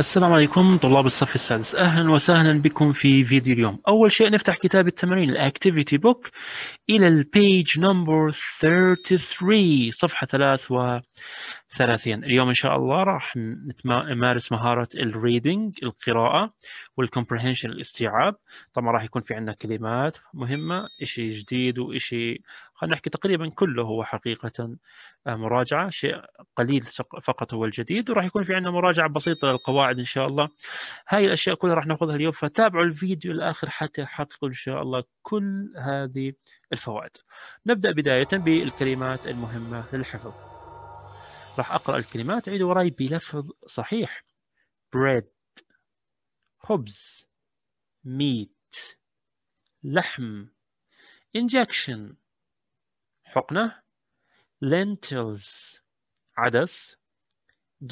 السلام عليكم طلاب الصف السادس اهلا وسهلا بكم في فيديو اليوم اول شيء نفتح كتاب التمارين الاكتيفيتي بوك الى البيج نمبر 33 صفحه 33 ثلاثيا اليوم إن شاء الله راح نمارس مهارة الريدنج القراءة والكومبرهنشن الاستيعاب طبعا راح يكون في عندنا كلمات مهمة إشي جديد وإشي خلينا نحكي تقريبا كله هو حقيقة آه، مراجعة شيء قليل فقط هو الجديد وراح يكون في عندنا مراجعة بسيطة للقواعد إن شاء الله هاي الأشياء كلها راح ناخذها اليوم فتابعوا الفيديو الآخر حتى يحققوا إن شاء الله كل هذه الفوائد نبدأ بداية بالكلمات المهمة للحفظ راح اقرا الكلمات عيد وراي بلفظ صحيح bread خبز meat لحم injection حقنة lentils عدس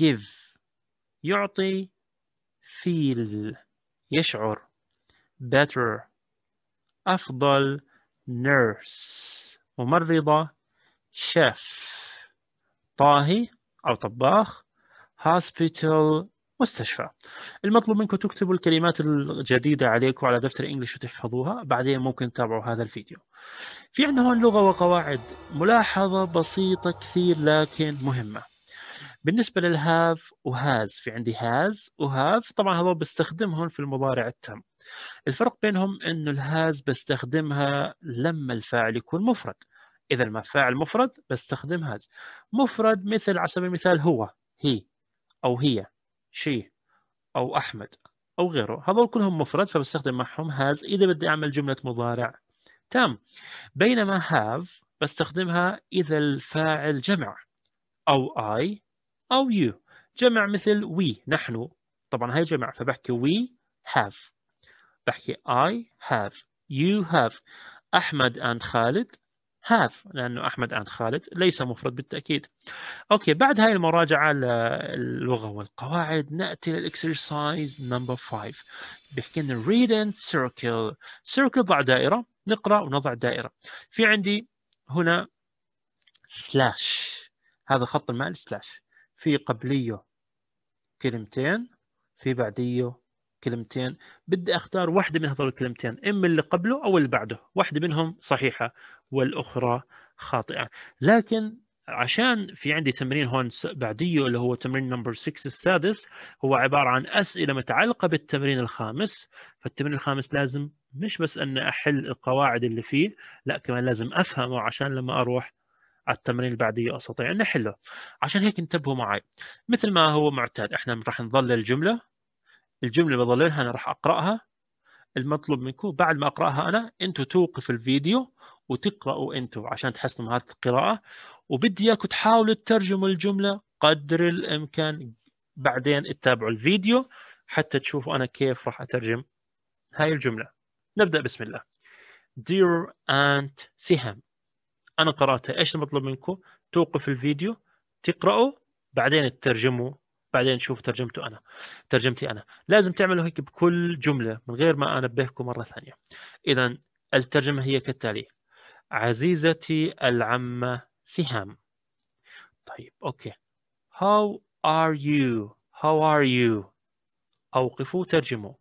give يعطي feel يشعر better أفضل nurse ممرضة chef طاهي أو طباخ hospital مستشفى المطلوب منكم تكتبوا الكلمات الجديدة عليكم على دفتر إنجليش وتحفظوها بعدين ممكن تتابعوا هذا الفيديو في عندنا هون لغة وقواعد ملاحظة بسيطة كثير لكن مهمة بالنسبة للهاف وهاز في عندي هاز وهاف طبعا هذول بستخدمهم في المضارع التام الفرق بينهم انه الهاز بستخدمها لما الفاعل يكون مفرد اذا ما فاعل مفرد بستخدم هاز مفرد مثل على سبيل المثال هو هي او هي شي او احمد او غيره هذول كلهم مفرد فبستخدم معهم هاز اذا بدي اعمل جمله مضارع تام بينما have بستخدمها اذا الفاعل جمع او I او you جمع مثل we نحن طبعا هي جمع فبحكي we have بحكي I have you have أحمد and خالد هاف لانه احمد ان خالد ليس مفرد بالتاكيد. اوكي بعد هاي المراجعه للغه والقواعد ناتي للاكسرسايز نمبر 5 بيحكي لنا ريد اند سيركل، سيركل ضع دائره نقرا ونضع دائره. في عندي هنا سلاش هذا خط المال سلاش في قبليه كلمتين في بعديه كلمتين بدي اختار واحده من هذول الكلمتين اما اللي قبله او اللي بعده واحده منهم صحيحه والاخرى خاطئه لكن عشان في عندي تمرين هون بعديه اللي هو تمرين نمبر 6 السادس هو عباره عن اسئله متعلقه بالتمرين الخامس فالتمرين الخامس لازم مش بس ان احل القواعد اللي فيه لا كمان لازم افهمه عشان لما اروح على التمرين اللي استطيع ان احله عشان هيك انتبهوا معي مثل ما هو معتاد احنا راح نظل الجمله الجمله اللي بضللها انا راح اقراها المطلوب منكم بعد ما اقراها انا انتم توقف الفيديو وتقراوا انتم عشان تحسنوا مهاره القراءه وبدي اياكم تحاولوا تترجموا الجمله قدر الامكان بعدين تتابعوا الفيديو حتى تشوفوا انا كيف راح اترجم هاي الجمله نبدا بسم الله Dear Aunt Siham انا قراتها ايش المطلوب منكم توقف الفيديو تقراوا بعدين تترجموا بعدين شوف ترجمته انا ترجمتي انا لازم تعملوا هيك بكل جمله من غير ما انبهكم مره ثانيه اذا الترجمه هي كالتالي عزيزتي العمه سهام طيب اوكي how are you how are you اوقفوا ترجموا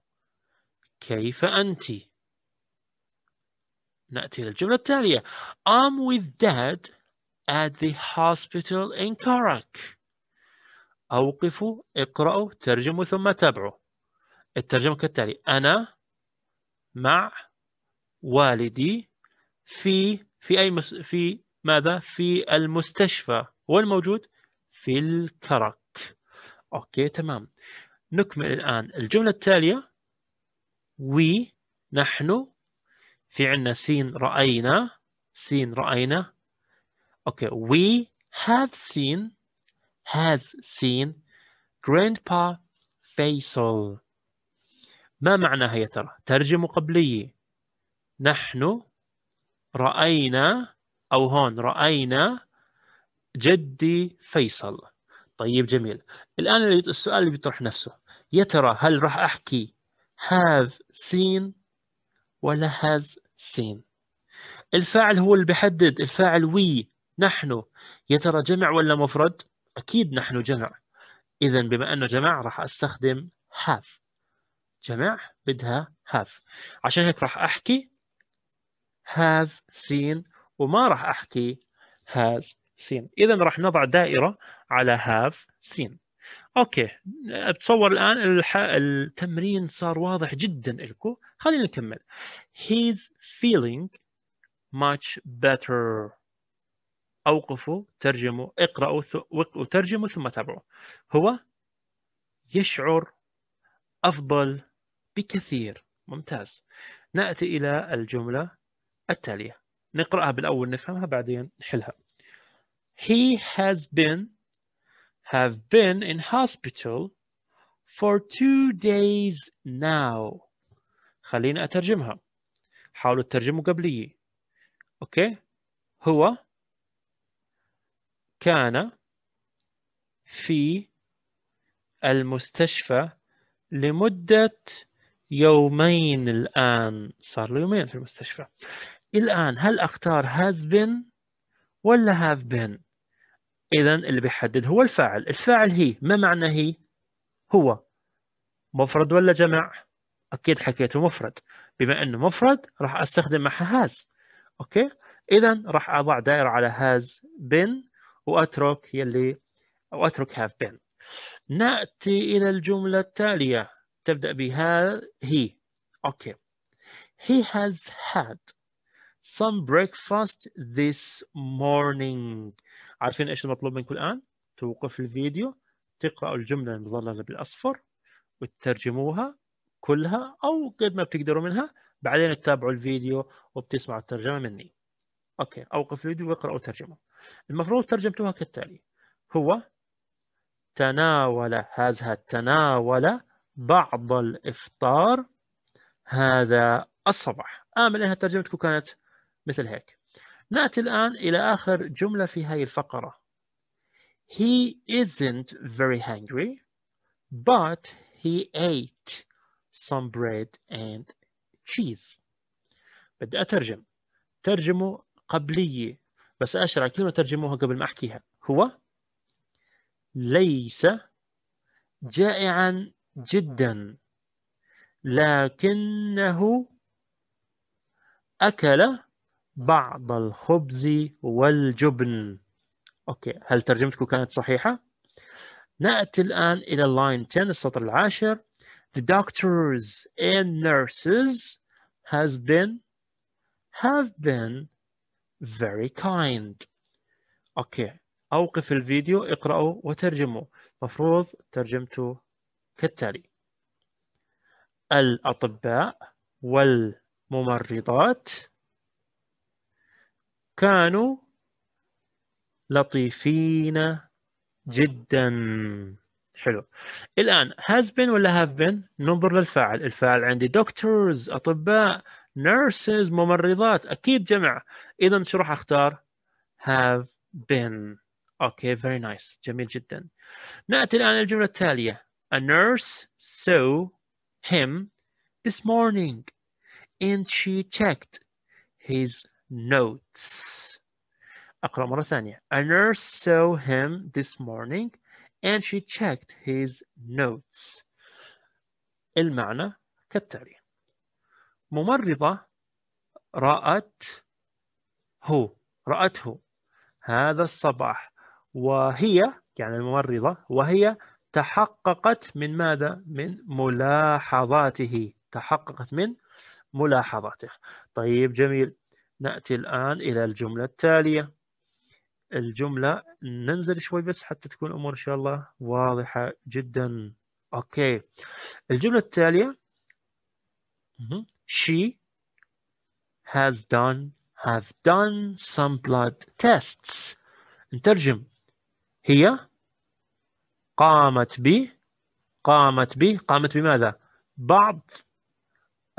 كيف انت ناتي للجمله التاليه I'm with dad at the hospital in Karak أوقفوا اقرأوا ترجموا ثم تابعوا الترجمة كالتالي أنا مع والدي في في أي مس في ماذا في المستشفى والموجود في الكرك أوكي تمام نكمل الآن الجملة التالية وي نحن في عندنا سين رأينا سين رأينا أوكي we have seen has seen grandpa Faisal ما معناها يا ترى ترجمة قبلية نحن رأينا أو هون رأينا جدي فيصل طيب جميل الآن السؤال اللي بيطرح نفسه يا ترى هل راح أحكي have seen ولا has seen الفاعل هو اللي بيحدد الفاعل وي نحن يا ترى جمع ولا مفرد أكيد نحن جمع إذا بما أنه جمع راح أستخدم have جمع بدها have عشان هيك راح أحكي have seen وما راح أحكي has seen إذا راح نضع دائرة على have seen أوكي أتصور الآن الح... التمرين صار واضح جدا لكم خلينا نكمل he's feeling much better اوقفوا ترجموا اقرأوا وترجموا ثم تابعوا هو يشعر أفضل بكثير ممتاز نأتي إلى الجملة التالية نقرأها بالأول نفهمها بعدين نحلها He has been have been in hospital for two days now خليني أترجمها حاولوا تترجموا قبلي أوكي هو كان في المستشفى لمدة يومين الآن صار له يومين في المستشفى الآن هل أختار has been ولا have been إذا اللي بيحدد هو الفاعل الفاعل هي ما معنى هي هو مفرد ولا جمع أكيد حكيته مفرد بما أنه مفرد راح أستخدم معها has أوكي إذا راح أضع دائرة على has been وأترك يلي أو أترك have been نأتي إلى الجملة التالية تبدأ بها هي أوكي هي he has had some breakfast this morning عارفين إيش المطلوب منكم الآن توقف الفيديو تقرأوا الجملة المظللة بالأصفر وتترجموها كلها أو قد ما بتقدروا منها بعدين تتابعوا الفيديو وبتسمعوا الترجمة مني أوكي أوقف الفيديو واقرأوا ترجمه المفروض ترجمتها كالتالي هو تناول هذا تناول بعض الإفطار هذا الصباح آمل آه، أنها ترجمتكم كانت مثل هيك نأتي الآن إلى آخر جملة في هذه الفقرة He isn't very hungry but he ate some bread and cheese بدي أترجم ترجمة قبلية بس أشرع كلمة ترجموها قبل ما أحكيها هو ليس جائعا جدا لكنه أكل بعض الخبز والجبن أوكي هل ترجمتكم كانت صحيحة؟ نأتي الآن إلى line 10 السطر العاشر The doctors and nurses has been have been very kind اوكي اوقف الفيديو اقرأه وترجمه مفروض ترجمته كالتالي الأطباء والممرضات كانوا لطيفين جدا حلو الآن has been ولا have been ننظر للفاعل الفاعل عندي doctors أطباء نيرسز ممرضات اكيد جمع اذا شو راح اختار have been اوكي فيري نايس جميل جدا ناتي الان الجمله التاليه a nurse saw him this morning and she checked his notes اقرا مره ثانيه a nurse saw him this morning and she checked his notes المعنى كالتالي ممرضة رأت هو رأته هذا الصباح وهي يعني الممرضة وهي تحققت من ماذا؟ من ملاحظاته تحققت من ملاحظاته طيب جميل نأتي الآن إلى الجملة التالية الجملة ننزل شوي بس حتى تكون الأمور إن شاء الله واضحة جدا أوكي الجملة التالية she has done have done some blood tests نترجم هي قامت ب قامت ب قامت بماذا بعض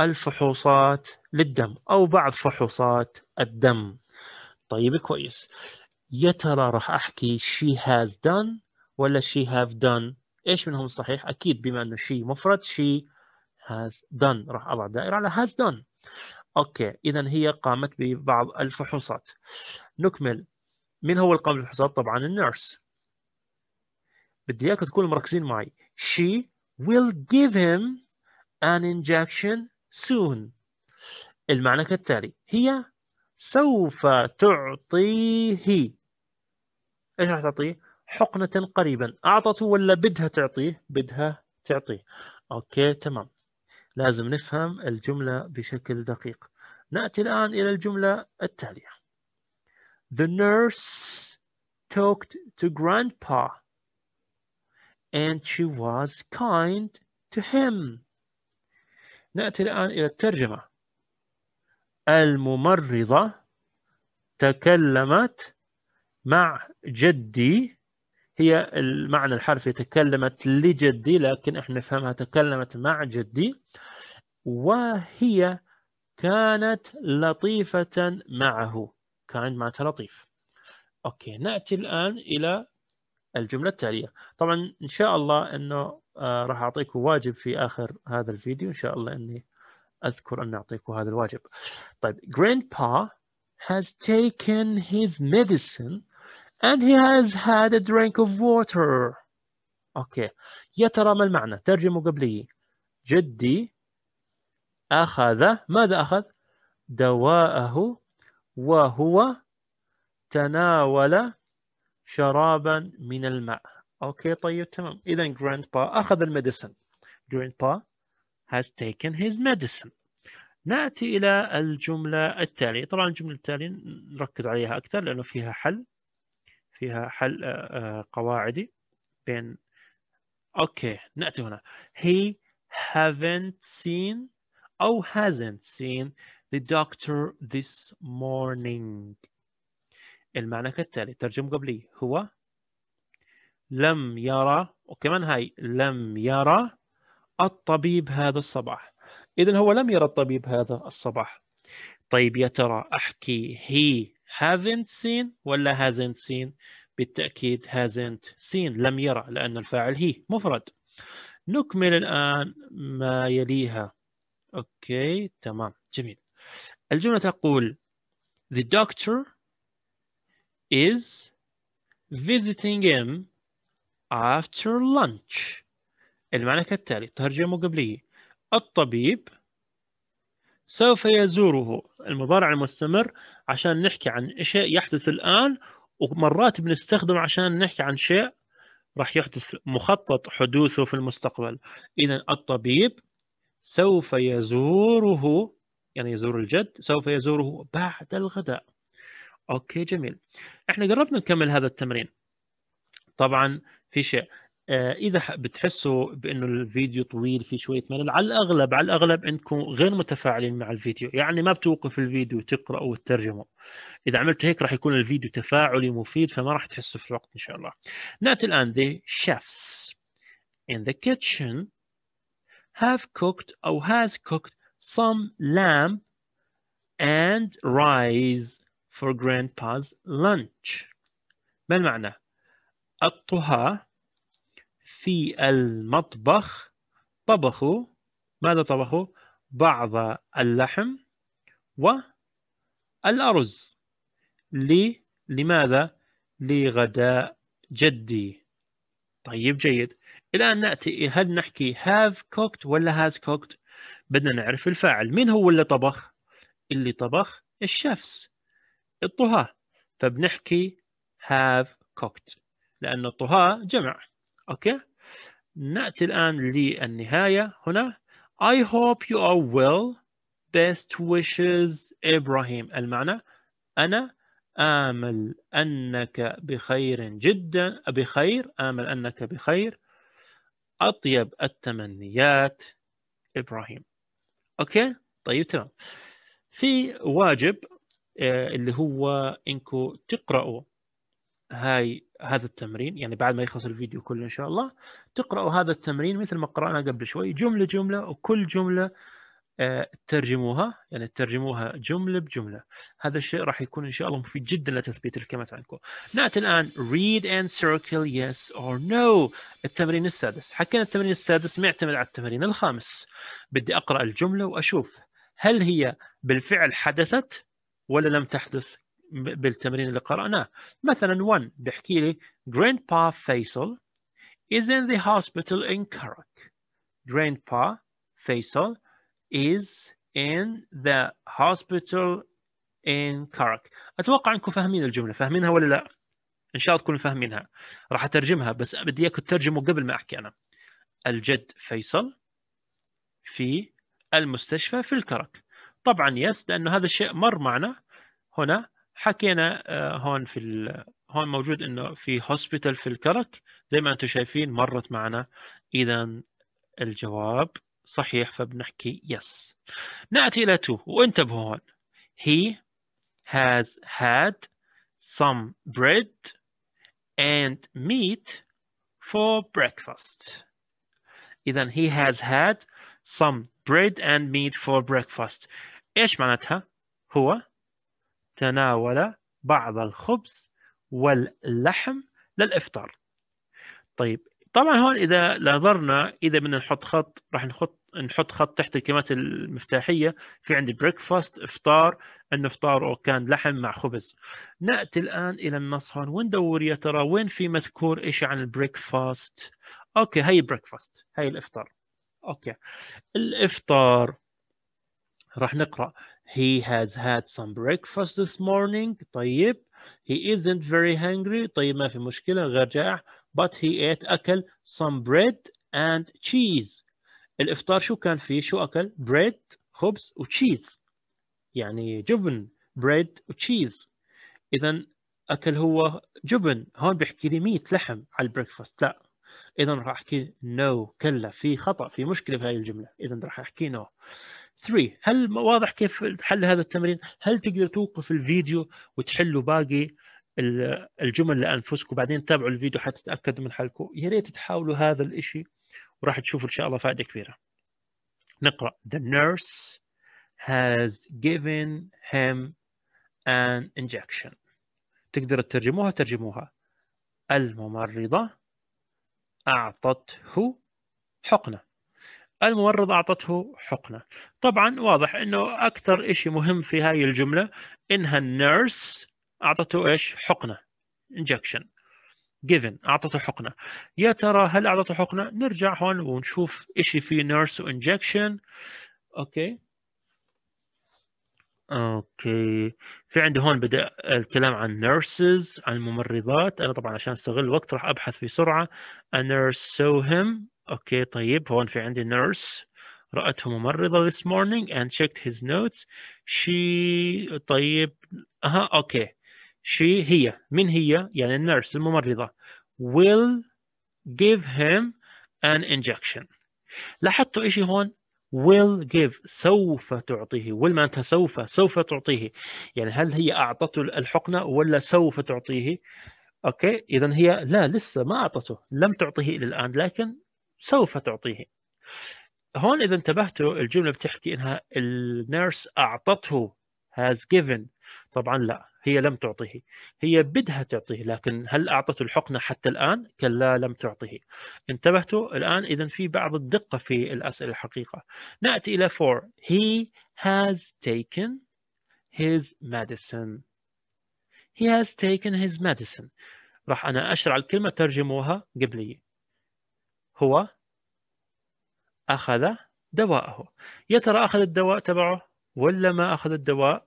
الفحوصات للدم أو بعض فحوصات الدم طيب كويس يا ترى راح أحكي she has done ولا she have done إيش منهم صحيح أكيد بما أنه she مفرد she has done راح أضع دائرة على has done أوكي إذا هي قامت ببعض الفحوصات نكمل من هو اللي قام بالفحوصات طبعا النيرس بدي إياكم تكونوا مركزين معي she will give him an injection soon المعنى كالتالي هي سوف تعطيه ايش راح تعطيه؟ حقنة قريبا أعطته ولا بدها تعطيه؟ بدها تعطيه أوكي تمام لازم نفهم الجملة بشكل دقيق نأتي الآن إلى الجملة التالية The nurse talked to grandpa and she was kind to him نأتي الآن إلى الترجمة الممرضة تكلمت مع جدي هي المعنى الحرفي تكلمت لجدي لكن احنا نفهمها تكلمت مع جدي وهي كانت لطيفة معه كانت معناتها لطيف أوكي نأتي الآن إلى الجملة التالية طبعا إن شاء الله أنه آه راح أعطيكم واجب في آخر هذا الفيديو إن شاء الله أني أذكر أن أعطيكم هذا الواجب طيب Grandpa has taken his medicine and he has had a drink of water اوكي يا ترى ما المعنى ترجمه قبليه جدي اخذ ماذا اخذ دواءه وهو تناول شرابا من الماء اوكي طيب تمام اذا grandpa اخذ الميديسن grandpa has taken his medicine ناتي الى الجمله التاليه طبعا الجمله التاليه نركز عليها اكثر لانه فيها حل فيها حل آه، آه، قواعدي بين اوكي ناتي هنا he haven't seen او hasn't seen the doctor this morning المعنى كالتالي ترجم قبلي هو لم يرى وكمان هاي لم يرى الطبيب هذا الصباح إذا هو لم يرى الطبيب هذا الصباح طيب يا ترى أحكي he haven't seen ولا hasn't seen بالتأكيد hasn't seen لم يرى لأن الفاعل هي مفرد نكمل الآن ما يليها أوكي تمام جميل الجملة تقول The doctor is visiting him after lunch المعنى كالتالي ترجمة قبلية الطبيب سوف يزوره المضارع المستمر عشان نحكي عن شيء يحدث الان ومرات بنستخدمه عشان نحكي عن شيء راح يحدث مخطط حدوثه في المستقبل اذا الطبيب سوف يزوره يعني يزور الجد سوف يزوره بعد الغداء اوكي جميل احنا قربنا نكمل هذا التمرين طبعا في شيء آه، اذا بتحسوا بانه الفيديو طويل في شويه ملل على الاغلب على الاغلب انكم غير متفاعلين مع الفيديو يعني ما بتوقف الفيديو تقرا وتترجمه اذا عملت هيك راح يكون الفيديو تفاعلي مفيد فما راح تحسوا في الوقت ان شاء الله ناتي الان the chefs in the kitchen have cooked او has cooked some lamb and rice for grandpa's lunch ما المعنى الطهاه في المطبخ طبخوا ماذا طبخوا؟ بعض اللحم والأرز لي لماذا؟ لغداء جدي طيب جيد الآن نأتي هل نحكي have cooked ولا has cooked؟ بدنا نعرف الفاعل مين هو اللي طبخ؟ اللي طبخ الشفس الطهاة فبنحكي have cooked لأن الطهاة جمع اوكي ناتي الان للنهايه هنا I hope you are well best wishes إبراهيم المعنى أنا آمل أنك بخير جدا بخير آمل أنك بخير أطيب التمنيات إبراهيم أوكي طيب تمام في واجب آه، اللي هو انكم تقرأوا هاي هذا التمرين يعني بعد ما يخلص الفيديو كله ان شاء الله تقراوا هذا التمرين مثل ما قرانا قبل شوي جمله جمله وكل جمله آه، ترجموها يعني ترجموها جمله بجمله هذا الشيء راح يكون ان شاء الله مفيد جدا لتثبيت الكلمات عندكم ناتي الان read and circle yes or no التمرين السادس حكينا التمرين السادس معتمد على التمرين الخامس بدي اقرا الجمله واشوف هل هي بالفعل حدثت ولا لم تحدث بالتمرين اللي قرأناه مثلا 1 بيحكي لي Grandpa Faisal is in the hospital in Karak Grandpa Faisal is in the hospital in Karak أتوقع أنكم فاهمين الجملة فاهمينها ولا لا؟ إن شاء الله تكونوا فاهمينها راح أترجمها بس بدي إياكم تترجموا قبل ما أحكي أنا الجد فيصل في المستشفى في الكرك طبعا يس لأنه هذا الشيء مر معنا هنا حكينا آه، هون في هون موجود انه في هوسبيتال في الكرك زي ما انتم شايفين مرت معنا اذا الجواب صحيح فبنحكي يس ناتي الى تو وانتبهوا هون he has had some bread and meat for breakfast اذا he has had some bread and meat for breakfast ايش معناتها هو تناول بعض الخبز واللحم للإفطار طيب طبعا هون إذا نظرنا إذا بدنا نحط خط راح نحط نحط خط تحت الكلمات المفتاحية في عندي بريكفاست إفطار أن إفطاره كان لحم مع خبز نأتي الآن إلى النص هون وندور يا ترى وين في مذكور إشي عن البريكفاست أوكي هي بريكفاست هي الإفطار أوكي الإفطار راح نقرأ He has had some breakfast this morning. طيب. He isn't very hungry. طيب ما في مشكلة غير جائع. But he ate أكل some bread and cheese. الإفطار شو كان فيه؟ شو أكل؟ bread, خبز وتشيز. يعني جبن. bread وتشيز. إذا أكل هو جبن. هون بيحكي لي ميت لحم على البريكفاست. لا. إذا راح أحكي no كلا في خطأ في مشكلة في هاي الجملة. إذا راح أحكي no. 3 هل واضح كيف حل هذا التمرين؟ هل تقدر توقف الفيديو وتحلوا باقي الجمل لانفسكم وبعدين تتابعوا الفيديو حتى تتاكدوا من حلكم يا ريت تحاولوا هذا الشيء وراح تشوفوا ان شاء الله فائده كبيره نقرا the nurse has given him an injection تقدر تترجموها ترجموها الممرضه اعطته حقنه الممرض أعطته حقنة طبعا واضح أنه أكثر شيء مهم في هاي الجملة إنها النيرس أعطته إيش حقنة انجكشن given أعطته حقنة يا ترى هل أعطته حقنة نرجع هون ونشوف شيء في نيرس وانجكشن أوكي اوكي في عندي هون بدا الكلام عن نيرسز عن الممرضات انا طبعا عشان استغل الوقت راح ابحث بسرعه a nurse saw him اوكي طيب هون في عندي nurse رأته ممرضة this morning and checked his notes she طيب اها اوكي she هي من هي يعني النيرس الممرضة will give him an injection لاحظتوا إشي هون will give سوف تعطيه will معناتها سوف سوف تعطيه يعني هل هي أعطته الحقنة ولا سوف تعطيه أوكي إذا هي لا لسه ما أعطته لم تعطيه إلى الآن لكن سوف تعطيه هون اذا انتبهتوا الجمله بتحكي انها النيرس اعطته has given طبعا لا هي لم تعطيه هي بدها تعطيه لكن هل اعطته الحقنه حتى الان كلا لم تعطيه انتبهتوا الان اذا في بعض الدقه في الاسئله الحقيقه ناتي الى for he has taken his medicine he has taken his medicine راح انا اشرع الكلمه ترجموها قبلي هو أخذ دواءه يا ترى أخذ الدواء تبعه ولا ما أخذ الدواء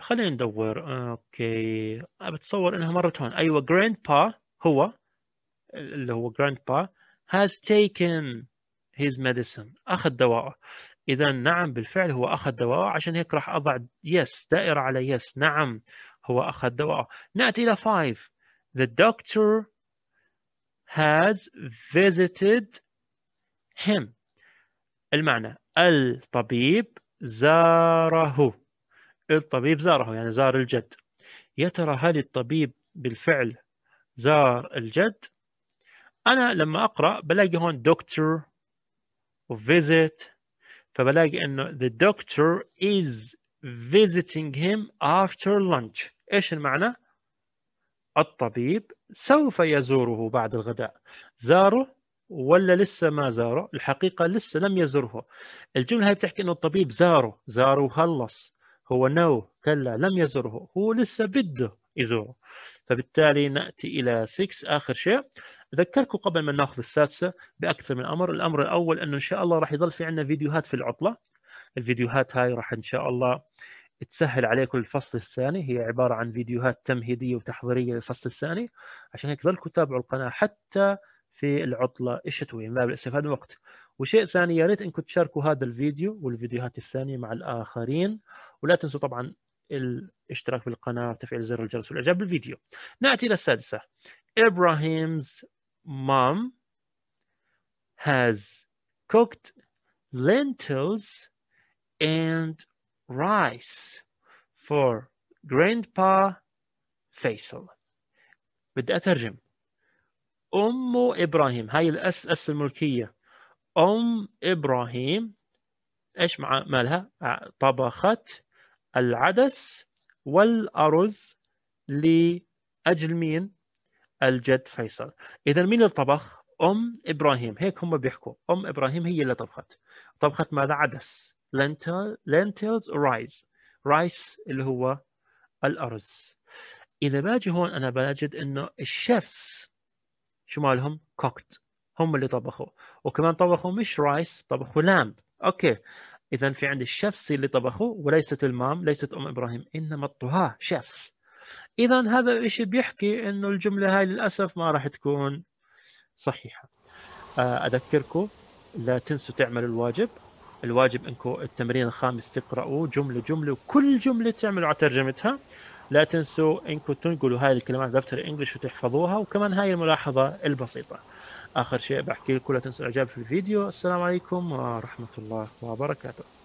خلينا ندور أوكي بتصور إنها مرت هون أيوة جراند با هو اللي هو جراند با has taken his medicine أخذ دواءه إذا نعم بالفعل هو أخذ دواءه عشان هيك راح أضع يس دائرة على يس نعم هو أخذ دواءه نأتي إلى 5 the doctor has visited him المعنى الطبيب زاره الطبيب زاره يعني زار الجد يا ترى هل الطبيب بالفعل زار الجد أنا لما أقرأ بلاقي هون دكتور visit فبلاقي إنه the doctor is visiting him after lunch إيش المعنى؟ الطبيب سوف يزوره بعد الغداء زاره ولا لسه ما زاره الحقيقة لسه لم يزره الجملة هاي بتحكي أنه الطبيب زاره زاره وخلص هو نو كلا لم يزره هو لسه بده يزوره فبالتالي نأتي إلى 6 آخر شيء أذكركم قبل ما ناخذ السادسة بأكثر من أمر الأمر الأول أنه إن شاء الله راح يضل في عندنا فيديوهات في العطلة الفيديوهات هاي راح إن شاء الله تسهل عليكم الفصل الثاني هي عبارة عن فيديوهات تمهيدية وتحضيرية للفصل الثاني عشان هيك ضلكم تتابعوا القناة حتى في العطلة الشتوية من باب الاستفادة من الوقت وشيء ثاني يا ريت انكم تشاركوا هذا الفيديو والفيديوهات الثانية مع الآخرين ولا تنسوا طبعا الاشتراك في القناة وتفعيل زر الجرس والإعجاب بالفيديو نأتي إلى السادسة Ibrahim's mom has cooked lentils and rice for grandpa فيصل بدي أترجم أم إبراهيم هاي الأس أس الملكية أم إبراهيم إيش مالها طبخت العدس والأرز لأجل مين الجد فيصل إذا مين اللي طبخ أم إبراهيم هيك هم بيحكوا أم إبراهيم هي اللي طبخت طبخت ماذا عدس lentils rice رايس اللي هو الأرز إذا باجي هون أنا بجد إنه الشيفس شو مالهم كوكت هم اللي طبخوا وكمان طبخوا مش رايس طبخوا لامب أوكي إذا في عندي الشيفس اللي طبخوا وليست المام ليست أم إبراهيم إنما الطهاة شيفس إذا هذا الشيء بيحكي إنه الجملة هاي للأسف ما راح تكون صحيحة آه، أذكركم لا تنسوا تعملوا الواجب الواجب انكم التمرين الخامس تقرأوا جملة جملة وكل جملة تعملوا على ترجمتها لا تنسوا انكم تنقلوا هاي الكلمات دفتر الانجليش وتحفظوها وكمان هاي الملاحظة البسيطة اخر شيء بحكي لكم لا تنسوا الاعجاب في الفيديو السلام عليكم ورحمة الله وبركاته